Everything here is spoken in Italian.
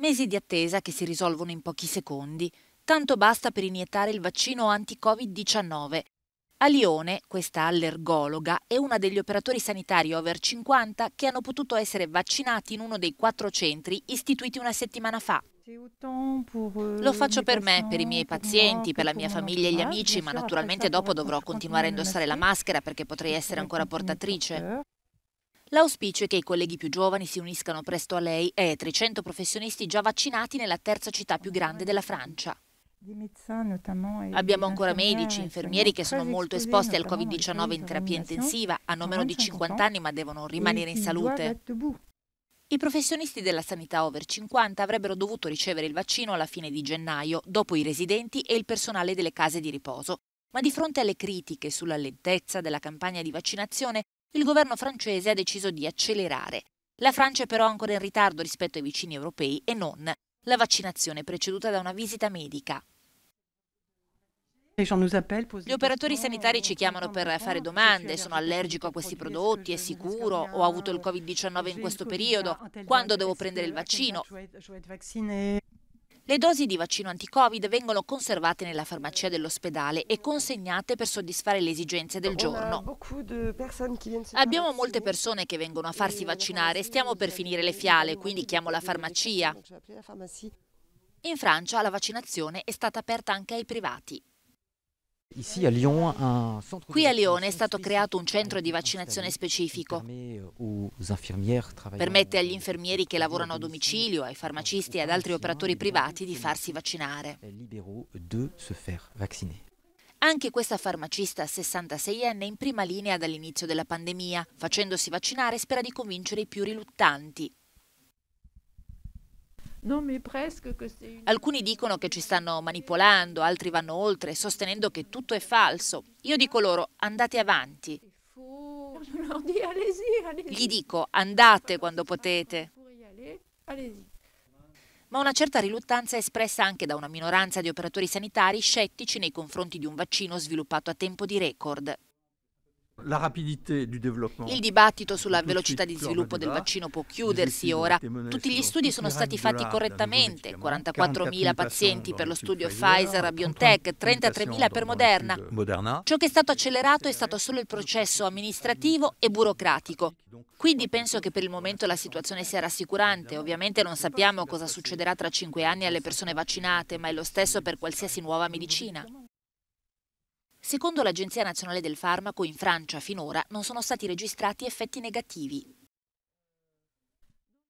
Mesi di attesa che si risolvono in pochi secondi. Tanto basta per iniettare il vaccino anti-Covid-19. A Lione, questa allergologa è una degli operatori sanitari over 50 che hanno potuto essere vaccinati in uno dei quattro centri istituiti una settimana fa. Lo faccio per me, per i miei pazienti, per la mia famiglia e gli amici, ma naturalmente dopo dovrò continuare a indossare la maschera perché potrei essere ancora portatrice. L'auspicio è che i colleghi più giovani si uniscano presto a lei e ai 300 professionisti già vaccinati nella terza città più grande della Francia. Abbiamo ancora medici, infermieri che sono molto esposti al Covid-19 in terapia intensiva, hanno meno di 50 anni ma devono rimanere in salute. I professionisti della sanità over 50 avrebbero dovuto ricevere il vaccino alla fine di gennaio, dopo i residenti e il personale delle case di riposo. Ma di fronte alle critiche sulla lentezza della campagna di vaccinazione, il governo francese ha deciso di accelerare. La Francia è però ancora in ritardo rispetto ai vicini europei e non. La vaccinazione preceduta da una visita medica. Gli operatori sanitari ci chiamano per fare domande, sono allergico a questi prodotti, è sicuro, ho avuto il Covid-19 in questo periodo, quando devo prendere il vaccino? Le dosi di vaccino anti-Covid vengono conservate nella farmacia dell'ospedale e consegnate per soddisfare le esigenze del giorno. Abbiamo molte persone che vengono a farsi vaccinare, stiamo per finire le fiale, quindi chiamo la farmacia. Cioè, In Francia la vaccinazione è stata aperta anche ai privati. Qui a Lione è stato creato un centro di vaccinazione specifico. Euh, Permette agli infermieri che lavorano a domicilio, ai farmacisti e ad altri operatori privati di farsi vaccinare. Anche questa farmacista 66enne è in prima linea dall'inizio della pandemia, facendosi vaccinare spera di convincere i più riluttanti. Alcuni dicono che ci stanno manipolando, altri vanno oltre, sostenendo che tutto è falso. Io dico loro, andate avanti. Gli dico, andate quando potete. Ma una certa riluttanza è espressa anche da una minoranza di operatori sanitari scettici nei confronti di un vaccino sviluppato a tempo di record, la rapidità del sviluppo. Il dibattito sulla velocità di sviluppo del vaccino può chiudersi ora. Tutti gli studi sono stati fatti correttamente, 44.000 pazienti per lo studio Pfizer a ah, BioNTech, 33.000 per Moderna. Ciò che è stato accelerato è stato solo il processo amministrativo e burocratico. Quindi penso che per il momento la situazione sia rassicurante. Ovviamente non sappiamo cosa succederà tra cinque anni alle persone vaccinate, ma è lo stesso per qualsiasi nuova medicina. Secondo l'Agenzia Nazionale del Farmaco, in Francia finora non sono stati registrati effetti negativi,